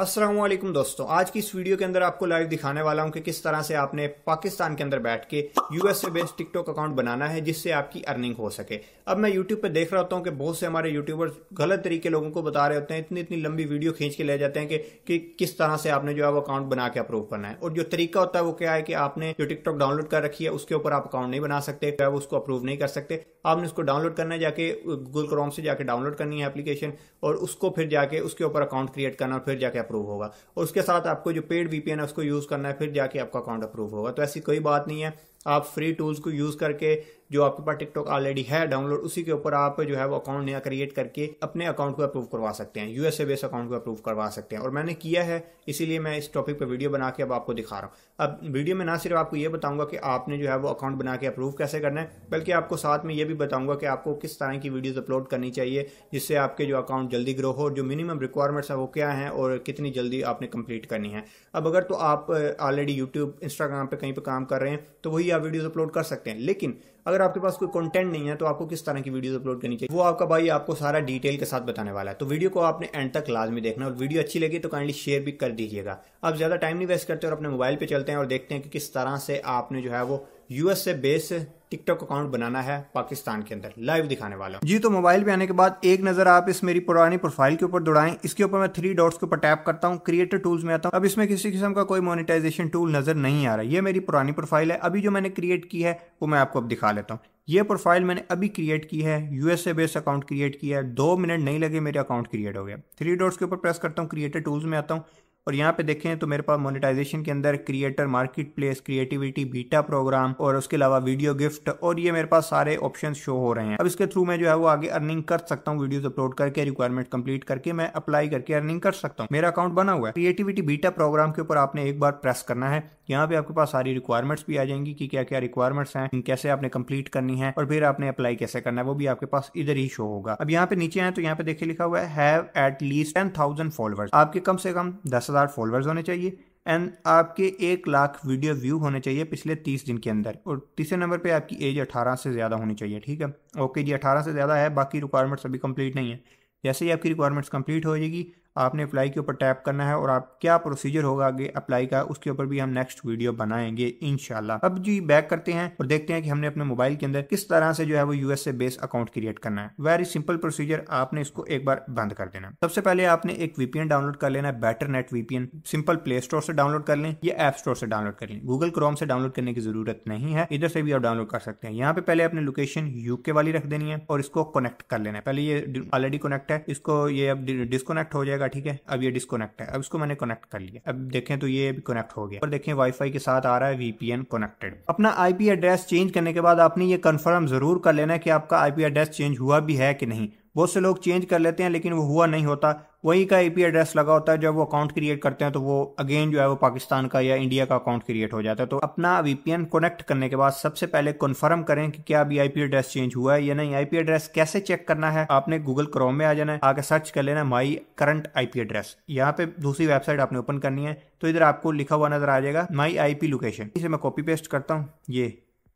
असलम दोस्तों आज की इस वीडियो के अंदर आपको लाइव दिखाने वाला हूं कि किस तरह से आपने पाकिस्तान के अंदर बैठ के यूएसए बेस्ड टिकटॉक अकाउंट बनाना है जिससे आपकी अर्निंग हो सके अब मैं यूट्यूब पे देख रहा होता हूं कि बहुत से हमारे यूट्यूबर्स गलत तरीके लोगों को बता रहे होते हैं इतनी इतनी लंबी वीडियो खींच के ले जाते हैं कि, कि किस तरह से आपने जो है वो अकाउंट बना के अप्रूव करना है और जो तरीका होता है वो क्या है कि आपने जो टिकटॉक डाउनलोड कर रखी है उसके ऊपर आप अकाउंट नहीं बना सकते वो उसको अप्रूव नहीं कर सकते आपने उसको डाउनलोड करना है जाके गूगल क्रोम से जाके डाउनलोड करनी है एप्लीकेशन और उसको फिर जाके उसके ऊपर अकाउंट क्रिएट करना और फिर जाके अप्रूव होगा और उसके साथ आपको जो पेड वीपीएन है उसको यूज करना है फिर जाके आपका अकाउंट अप्रूव होगा तो ऐसी कोई बात नहीं है आप फ्री टूल्स को यूज़ करके जो आपके पास टिकटॉक ऑलरेडी है डाउनलोड उसी के ऊपर आप जो है वो अकाउंट नया क्रिएट करके अपने अकाउंट को अप्रूव करवा सकते हैं यूएसए बेस अकाउंट को अप्रूव करवा सकते हैं और मैंने किया है इसीलिए मैं इस टॉपिक पर वीडियो बना के अब आपको दिखा रहा हूँ अब वीडियो में ना सिर्फ आपको ये बताऊंगा कि आपने जो है वो अकाउंट बना के अप्रूव कैसे करना है बल्कि आपको साथ में ये भी बताऊंगा कि आपको किस तरह की वीडियोज अपलोड करनी चाहिए जिससे आपके जो अकाउंट जल्दी ग्रो हो जो मिनिमम रिक्वायरमेंट्स हैं वो क्या है और कितनी जल्दी आपने कंप्लीट करनी है अब अगर तो आप ऑलरेडी यूट्यूब इंस्टाग्राम पर कहीं पर काम कर रहे हैं तो वही भी आप वीडियोस अपलोड कर सकते हैं लेकिन अगर आपके पास कोई कंटेंट नहीं है तो आपको किस तरह की वीडियोस अपलोड करनी चाहिए वो आपका भाई आपको सारा डिटेल के साथ बताने वाला है तो वीडियो को आपने एंड तक लाजमी देखना और वीडियो अच्छी लगी तो काइंडली शेयर भी कर दीजिएगा आप ज्यादा टाइम नहीं वेस्ट करते और अपने मोबाइल पर चलते हैं और देखते हैं कि किस तरह से आपने जो है वो यूएस से बेस टिकटॉक अकाउंट बनाना है पाकिस्तान के अंदर लाइव दिखाने वाला हूँ जी तो मोबाइल पे आने के बाद एक नजर आप इस मेरी पुरानी प्रोफाइल के ऊपर दौड़ाएं इसके ऊपर मैं थ्री डॉट्स के ऊपर टैप करता हूँ क्रिएटर टूल्स में आता हूँ अब इसमें किसी किस्म का कोई मोनिटाइजेशन टूल नजर नहीं आ रहा ये मेरी पुरानी प्रोफाइल है अभी जो मैंने क्रिएट की है वो मैं आपको अब दिखा लेता हूँ ये प्रोफाइल मैंने अभी क्रिएट की है यूएसए बेस्ड अकाउंट क्रिएट किया है दो मिनट नहीं लगे मेरे अकाउंट क्रिएट हो गया थ्री डॉट्स के ऊपर प्रेस करता हूँ क्रिएटर टूल्स में आता हूँ और यहाँ पे देखें तो मेरे पास मोनेटाइजेशन के अंदर creator marketplace creativity beta program और उसके अलावा वीडियो गिफ्ट और ये मेरे पास सारे ऑप्शन शो हो रहे हैं अब इसके थ्रू मैं जो है वो आगे अर्निंग कर सकता हूँ वीडियोस अपलोड करके रिक्वायरमेंट कंप्लीट करके मैं अप्लाई करके अर्निंग कर सकता हूँ मेरा अकाउंट बना हुआ है क्रिएटिविटी बीटा प्रोग्राम के ऊपर आपने एक बार प्रेस करना है यहाँ पे आपके पास सारी रिक्वायरमेंट्स भी आ जाएंगी कि क्या क्या रिक्वायरमेंट्स हैं कैसे आपने कंप्लीट करनी है और फिर आपने अप्लाई कैसे करना है वो भी आपके पास इधर ही शो होगा अब यहाँ पे नीचे आए तो यहाँ पे देखिए लिखा हुआ have at least ten thousand followers आपके कम से कम दस हजार फॉलोअर्स होने चाहिए एंड आपके एक लाख वीडियो व्यू होने चाहिए पिछले तीस दिन के अंदर और तीसरे नंबर पे आपकी एज अठारह से ज़्यादा होनी चाहिए ठीक है ओके जी अठारह से ज़्यादा है बाकी रिक्वायरमेंट्स अभी कंप्लीट नहीं है जैसे ही आपकी रिक्वायरमेंट्स कंप्लीट हो जाएगी आपने अप्लाई के ऊपर टैप करना है और आप क्या प्रोसीजर होगा आगे अप्लाई का उसके ऊपर भी हम नेक्स्ट वीडियो बनाएंगे इनशाला अब जी बैक करते हैं और देखते हैं कि हमने अपने मोबाइल के अंदर किस तरह से जो है वो यूएसए बेस अकाउंट क्रिएट करना है वेरी सिंपल प्रोसीजर आपने इसको एक बार बंद कर देना सबसे पहले आपने एक वीपीएन डाउनलोड कर लेना better net VPN simple play store से डाउनलोड कर लें या एप स्टोर से डाउनलोड कर लें गूगल क्रोम से डाउनलोड करने की जरूरत नहीं है इधर से भी आप डाउनलोड कर सकते हैं यहाँ पे पहले अपने लोकेशन यूके वाली रख देनी है और इसको कनेक्ट कर लेना है पहले ये ऑलरेडी कनेक्ट है इसको ये अब डिस्कनेक्ट हो जाएगा जाएगा ठीक है अब ये डिसकोनेक्ट है अब इसको मैंने कनेक्ट कर लिया अब देखें तो ये भी कनेक्ट हो गया और देखें वाईफाई के साथ आ रहा है वीपीएन कनेक्टेड अपना आईपी एड्रेस चेंज करने के बाद आपने ये कंफर्म जरूर कर लेना है कि आपका आईपी एड्रेस चेंज हुआ भी है कि नहीं बहुत से लोग चेंज कर लेते हैं लेकिन वो हुआ नहीं होता वही का आईपी एड्रेस लगा होता है जब वो अकाउंट क्रिएट करते हैं तो वो अगेन जो है वो पाकिस्तान का या इंडिया का अकाउंट क्रिएट हो जाता है तो अपना वीपीएन कनेक्ट करने के बाद सबसे पहले कन्फर्म करें कि क्या अभी आईपी एड्रेस चेंज हुआ है या नहीं आईपी एड्रेस कैसे चेक करना है आपने गूगल क्रोम में आ जाना है आगे सर्च कर लेना माई करंट पी एड्रेस यहाँ पे दूसरी वेबसाइट आपने ओपन करनी है तो इधर आपको लिखा हुआ नजर आ जाएगा माई पी लोकेशन इसे मैं कॉपी पेस्ट करता हूँ ये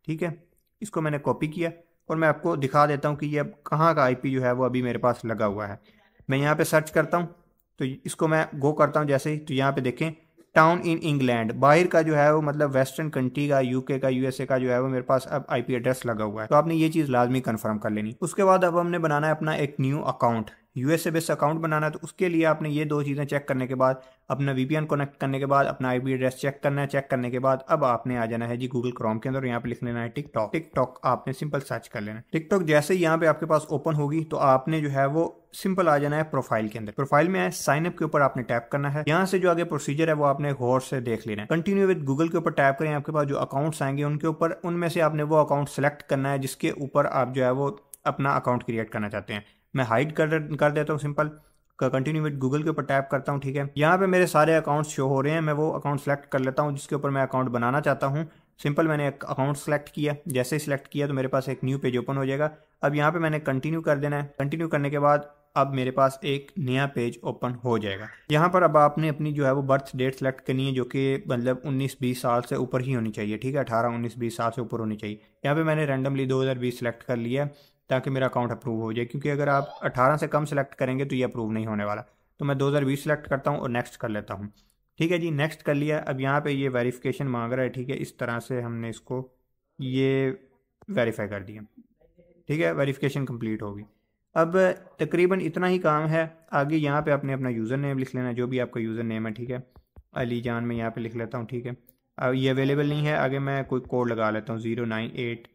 ठीक है इसको मैंने कॉपी किया और मैं आपको दिखा देता हूँ कि ये अब कहाँ का आईपी जो है वो अभी मेरे पास लगा हुआ है मैं यहाँ पे सर्च करता हूँ तो इसको मैं गो करता हूँ जैसे ही तो यहाँ पे देखें टाउन इन इंग्लैंड बाहर का जो है वो मतलब वेस्टर्न कंट्री का यूके का यूएसए का जो है वो मेरे पास अब आईपी एड्रेस लगा हुआ है तो आपने ये चीज़ लाजमी कन्फर्म कर लेनी उसके बाद अब हमने बनाना है अपना एक new account USA based account बनाना है तो उसके लिए आपने ये दो चीज़ें चेक करने के बाद अपना वीपीएन कनेक्ट करने के बाद अपना आईपी एड्रेस चेक करना है चेक करने के बाद अब आपने आ जाना है जी गूगल क्रोम के अंदर यहाँ पे लिख लेना है टिकटॉक टिकटॉक आपने सिंपल सर्च कर लेना है टिकटॉक जैसे ही यहाँ पे आपके पास ओपन होगी तो आपने जो है वो सिंपल आ जाना है प्रोफाइल के अंदर प्रोफाइल में आए साइन अप के ऊपर आपने टैप करना है यहाँ से जो आगे प्रोसीजर है वो आपने गौर से देख लेना है कंटिन्यू विद गूगल के ऊपर टैप करें आपके पास जो अकाउंट्स आएंगे उनके ऊपर उनमें से आपने वो अकाउंट सेलेक्ट करना है जिसके ऊपर आप जो है वो अपना अकाउंट क्रिएट करना चाहते हैं मैं हाइड कर कर देता हूँ सिंपल कंटिन्यू विद गूगल के ऊपर टैप करता हूँ ठीक है यहाँ पे मेरे सारे अकाउंट्स शो हो रहे हैं मैं वो अकाउंट सेलेक्ट कर लेता हूँ जिसके ऊपर मैं अकाउंट बनाना चाहता हूँ सिंपल मैंने एक अकाउंट सेलेक्ट किया जैसे ही सिलेक्ट किया तो मेरे पास एक न्यू पेज ओपन हो जाएगा अब यहाँ पे मैंने कंटिन्यू कर देना है कंटिन्यू करने के बाद अब मेरे पास एक नया पेज ओपन हो जाएगा यहाँ पर अब आपने अपनी जो है वो बर्थ डेट सेलेक्ट करनी है जो कि मतलब 19-20 साल से ऊपर ही होनी चाहिए ठीक है 18-19-20 साल से ऊपर होनी चाहिए यहाँ पे मैंने रैंडमली 2020 सेलेक्ट कर लिया ताकि मेरा अकाउंट अप्रूव हो जाए क्योंकि अगर आप 18 से कम सेलेक्ट करेंगे तो ये अप्रूव नहीं होने वाला तो मैं 2020 सेलेक्ट करता हूँ और नेक्स्ट कर लेता हूँ ठीक है जी नेक्स्ट कर लिया अब यहाँ पे ये वेरिफिकेशन मांग रहा है ठीक है इस तरह से हमने इसको ये वेरीफाई कर दिया ठीक है वेरीफ़िकेशन कम्प्लीट होगी अब तकरीबन इतना ही काम है आगे यहाँ पे आपने अपना यूज़र नेम लिख लेना जो भी आपका यूज़र नेम है ठीक है अली जान में यहाँ पे लिख लेता हूँ ठीक है अब ये अवेलेबल नहीं है आगे मैं कोई कोड लगा लेता हूँ zero nine eight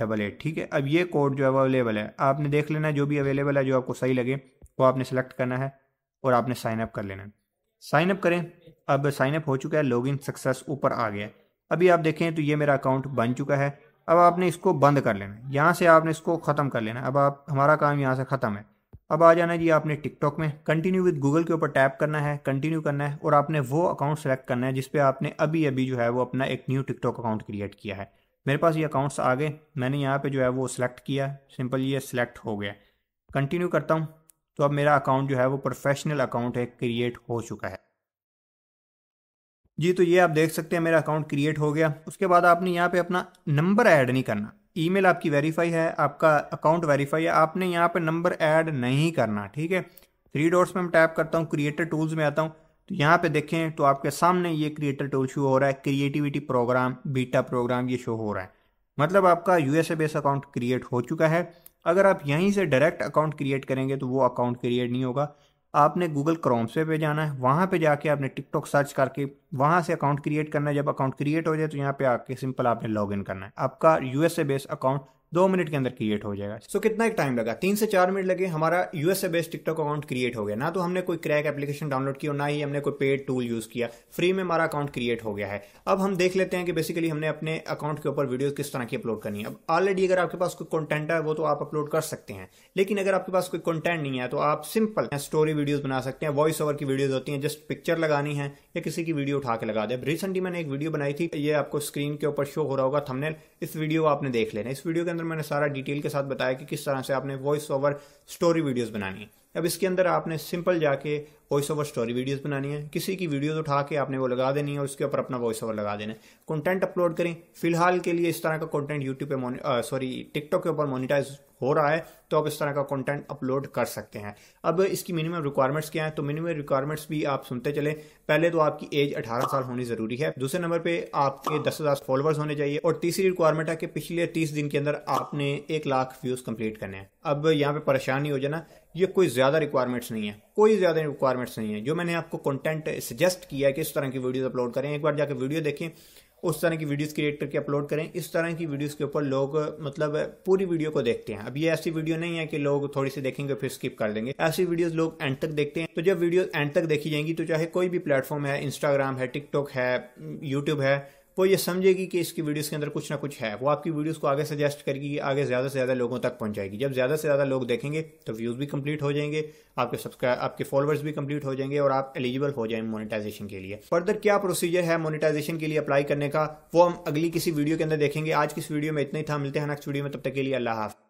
double eight ठीक है अब ये कोड जो है वो अवेलेबल है आपने देख लेना जो भी अवेलेबल है जो आपको सही लगे वो आपने सेलेक्ट करना है और आपने साइन अप कर लेना है साइन अप करें अब साइन अप हो चुका है लॉगिन सक्सेस ऊपर आ गया है अभी आप देखें तो ये मेरा अकाउंट बन चुका है अब आपने इसको बंद कर लेना है यहाँ से आपने इसको ख़त्म कर लेना अब आप हमारा काम यहाँ से ख़त्म है अब आ जाना जी आपने टिकटॉक में कंटिन्यू विद गूगल के ऊपर टैप करना है कंटिन्यू करना है और आपने वो अकाउंट सेलेक्ट करना है जिसपे आपने अभी अभी जो है वो अपना एक न्यू टिकटॉक अकाउंट क्रिएट किया है मेरे पास ये अकाउंट्स आ गए मैंने यहाँ पे जो है वो सिलेक्ट किया सिंपल ये सिलेक्ट हो गया कंटिन्यू करता हूँ तो अब मेरा अकाउंट जो है वो प्रोफेशनल अकाउंट है क्रिएट हो चुका है जी तो ये आप देख सकते हैं मेरा अकाउंट क्रिएट हो गया उसके बाद आपने यहाँ पे अपना नंबर ऐड नहीं करना ईमेल आपकी वेरीफाई है आपका अकाउंट वेरीफाई है आपने यहाँ पे नंबर ऐड नहीं करना ठीक है थ्री डॉट्स में मैं टैप करता हूँ क्रिएटर टूल्स में आता हूँ तो यहाँ पे देखें तो आपके सामने ये क्रिएटर टूल शो हो रहा है क्रिएटिविटी प्रोग्राम बीटा प्रोग्राम ये शो हो रहा है मतलब आपका यूएसए बेस अकाउंट क्रिएट हो चुका है अगर आप यहीं से डायरेक्ट अकाउंट क्रिएट करेंगे तो वो अकाउंट क्रिएट नहीं होगा आपने गूगल क्रोम से पे जाना है वहाँ पे जाके आपने टिकटॉक सर्च करके वहाँ से अकाउंट क्रिएट करना है जब अकाउंट क्रिएट हो जाए तो यहाँ पे आके सिंपल आपने लॉगिन करना है आपका यूएसए बेस अकाउंट दो मिनट के अंदर क्रिएट हो जाएगा सो so, कितना एक टाइम लगा तीन से चार मिनट लगे हमारा USA based TikTok account create हो गया ना तो हमने कोई क्रैक एप्लीकेशन डाउनलोड किया ना ही हमने कोई पेड टूल यूज किया फ्री में हमारा अकाउंट क्रिएट हो गया है अब हम देख लेते हैं कि बेसिकली हमने अपने अकाउंट के ऊपर वीडियो किस तरह की अपलोड करनी है अब ऑलरेडी अगर आपके पास कोई कंटेंट है वो तो आप अपलोड कर सकते हैं लेकिन अगर आपके पास कोई कंटेंट नहीं है तो आप सिंपल स्टोरी वीडियो बना सकते हैं वॉइस ओवर की वीडियोस होती है जस्ट पिक्चर लगानी है या किसी की वीडियो उठा के लगा दे रिसेंटली मैंने एक वीडियो बनाई थी ये आपको स्क्रीन के ऊपर शो हो रहा होगा थमनेल इस वीडियो को आपने देख लेना इस वीडियो के अंदर मैंने सारा डिटेल के साथ बताया कि किस तरह से आपने वॉइस ओवर स्टोरी वीडियोस बनानी है अब इसके अंदर आपने सिंपल जाके वॉइस ओवर स्टोरी वीडियोस बनानी है किसी की वीडियोस उठा के आपने वो लगा देनी है और उसके ऊपर अपना वॉइस ओवर लगा देना है कंटेंट अपलोड करें फिलहाल के लिए इस तरह का कंटेंट यूट्यूब पे सॉरी टिकटॉक के ऊपर मोनिटाइज हो रहा है तो आप इस तरह का कंटेंट अपलोड कर सकते हैं अब इसकी मिनिमम रिक्वायरमेंट्स क्या हैं तो मिनिमम रिक्वायरमेंट्स भी आप सुनते चले पहले तो आपकी एज 18 साल होनी ज़रूरी है दूसरे नंबर पे आपके दस हज़ार फॉलोअर्स होने चाहिए और तीसरी रिक्वायरमेंट है कि पिछले तीस दिन के अंदर आपने एक लाख व्यूज़ कंप्लीट करने हैं अब यहाँ पे परेशान नहीं हो जाना ये कोई ज़्यादा रिक्वायरमेंट्स नहीं है कोई ज़्यादा रिक्वायरमेंट्स नहीं है जो मैंने आपको कंटेंट सजेस्ट किया है कि इस तरह की वीडियोस अपलोड करें एक बार जाकर वीडियो देखें उस तरह की वीडियोस क्रिएट करके अपलोड करें इस तरह की वीडियोस के ऊपर लोग मतलब पूरी वीडियो को देखते हैं अब ये ऐसी वीडियो नहीं है कि लोग थोड़ी सी देखेंगे फिर स्किप कर देंगे ऐसी वीडियोस लोग एंड तक देखते हैं तो जब वीडियो एंड तक देखी जाएंगी तो चाहे कोई भी प्लेटफॉर्म है इंस्टाग्राम है टिकटॉक है यूट्यूब है वो ये समझेगी कि इसकी वीडियोस के अंदर कुछ ना कुछ है वो आपकी वीडियोस को आगे सजेस्ट करेगी कि आगे ज़्यादा से ज़्यादा लोगों तक पहुंचाएगी जब ज़्यादा से ज़्यादा लोग देखेंगे तो व्यूज़ भी कंप्लीट हो जाएंगे आपके सब्सक्राइब आपके फॉलोअर्स भी कंप्लीट हो जाएंगे और आप एलिजिबल हो जाएंगे मोनिटाइजेशन के लिए फर्दर क्या प्रोसीजर है मोनिटाइजेशन के लिए अप्लाई करने का वो हम अगली किसी वीडियो के अंदर देखेंगे आज किस वीडियो में इतना ही था मिलते हैं नेक्स्ट वीडियो में तब तक के लिए अल्लाह हाफ